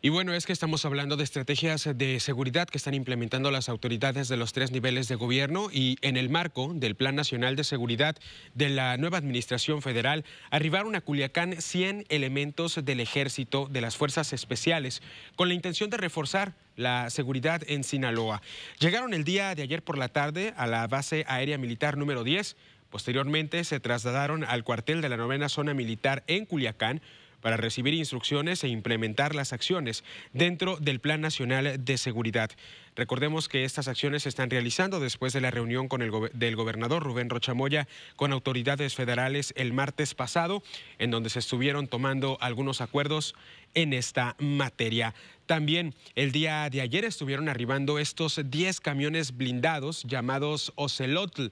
Y bueno, es que estamos hablando de estrategias de seguridad que están implementando las autoridades de los tres niveles de gobierno y en el marco del Plan Nacional de Seguridad de la nueva Administración Federal, arribaron a Culiacán 100 elementos del ejército de las fuerzas especiales con la intención de reforzar la seguridad en Sinaloa. Llegaron el día de ayer por la tarde a la base aérea militar número 10. Posteriormente se trasladaron al cuartel de la novena zona militar en Culiacán para recibir instrucciones e implementar las acciones dentro del Plan Nacional de Seguridad. Recordemos que estas acciones se están realizando después de la reunión con el del gobernador Rubén Rochamoya con autoridades federales el martes pasado, en donde se estuvieron tomando algunos acuerdos en esta materia. También el día de ayer estuvieron arribando estos 10 camiones blindados llamados Ocelotl,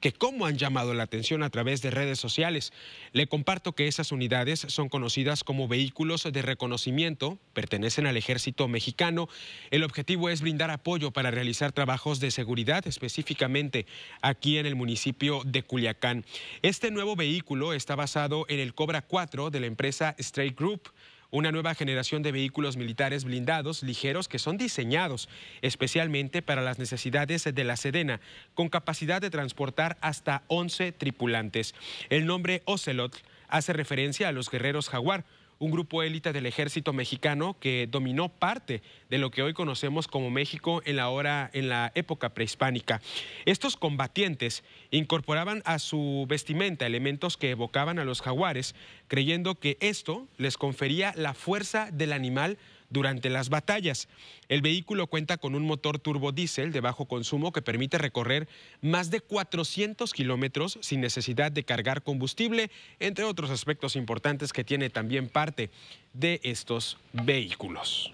que como han llamado la atención a través de redes sociales. Le comparto que esas unidades son conocidas como vehículos de reconocimiento, pertenecen al ejército mexicano. El objetivo es brindar apoyo para realizar trabajos de seguridad específicamente aquí en el municipio de Culiacán. Este nuevo vehículo está basado en el Cobra 4 de la empresa Straight Group una nueva generación de vehículos militares blindados ligeros que son diseñados especialmente para las necesidades de la Sedena, con capacidad de transportar hasta 11 tripulantes. El nombre Ocelot hace referencia a los guerreros jaguar, un grupo élite del ejército mexicano que dominó parte de lo que hoy conocemos como México en la, hora, en la época prehispánica. Estos combatientes incorporaban a su vestimenta elementos que evocaban a los jaguares, creyendo que esto les confería la fuerza del animal durante las batallas. El vehículo cuenta con un motor turbodiesel de bajo consumo que permite recorrer más de 400 kilómetros sin necesidad de cargar combustible, entre otros aspectos importantes que tiene también parte de estos vehículos.